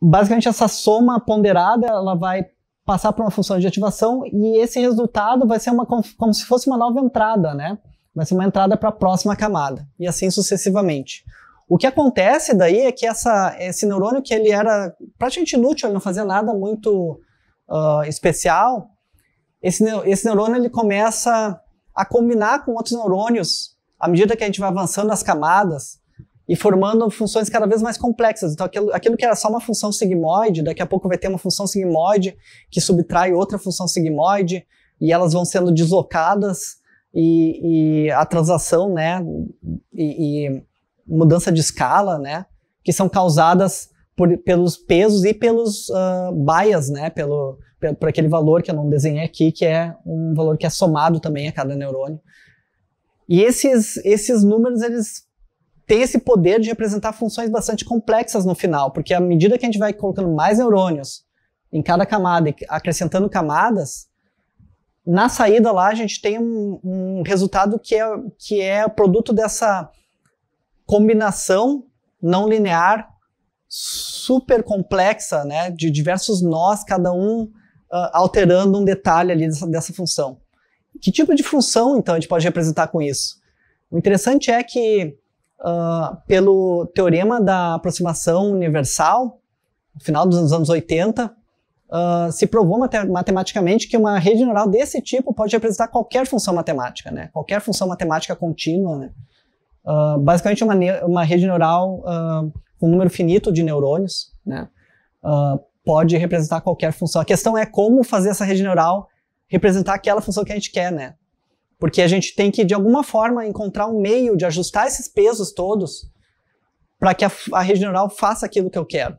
basicamente essa soma ponderada ela vai passar para uma função de ativação e esse resultado vai ser uma, como se fosse uma nova entrada, né? Vai ser uma entrada para a próxima camada e assim sucessivamente. O que acontece daí é que essa, esse neurônio que ele era praticamente inútil, ele não fazia nada muito uh, especial, esse, esse neurônio ele começa a combinar com outros neurônios à medida que a gente vai avançando as camadas e formando funções cada vez mais complexas. Então, aquilo, aquilo que era só uma função sigmoide, daqui a pouco vai ter uma função sigmoide que subtrai outra função sigmoide, e elas vão sendo deslocadas, e, e a transação, né, e, e, mudança de escala, né, que são causadas por, pelos pesos e pelos uh, bias, né, pelo, pelo, por aquele valor que eu não desenhei aqui, que é um valor que é somado também a cada neurônio. E esses, esses números, eles tem esse poder de representar funções bastante complexas no final, porque à medida que a gente vai colocando mais neurônios em cada camada e acrescentando camadas, na saída lá a gente tem um, um resultado que é, que é produto dessa combinação não linear super complexa, né, de diversos nós, cada um uh, alterando um detalhe ali dessa, dessa função. Que tipo de função, então, a gente pode representar com isso? O interessante é que uh, pelo teorema da aproximação universal, no final dos anos 80, uh, ah, se provou matematicamente que uma rede neural desse tipo pode representar qualquer função matemática, né? qualquer função matemática contínua. Né? Uh, basicamente, uma, uma, rede neural com um número finito de neurônios né? pode representar qualquer função. A questão é como fazer essa rede neural representar aquela função que a gente quer, né? Porque a gente tem que, de alguma forma, encontrar um meio de ajustar esses pesos todos para que a, a rede neural faça aquilo que eu quero.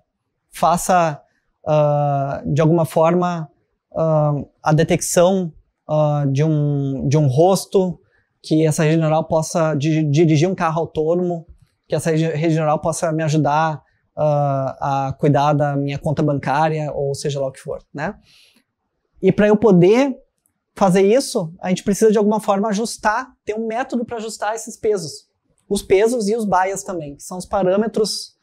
Faça, uh, de alguma forma, uh, a detecção uh, de, um, de um rosto, que essa rede neural possa di dirigir um carro autônomo, que essa rede neural possa me ajudar a cuidar da minha conta bancária, ou seja lá o que for, né? E para eu poder fazer isso, a gente precisa de alguma forma ajustar, ter um método para ajustar esses pesos. Os pesos e os bias também, que são os parâmetros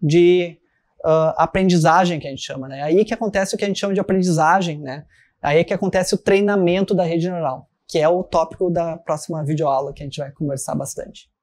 de uh, aprendizagem que a gente chama. Né? Aí que acontece o que a gente chama de aprendizagem, né? aí que acontece o treinamento da rede neural, que é o tópico da próxima videoaula que a gente vai conversar bastante.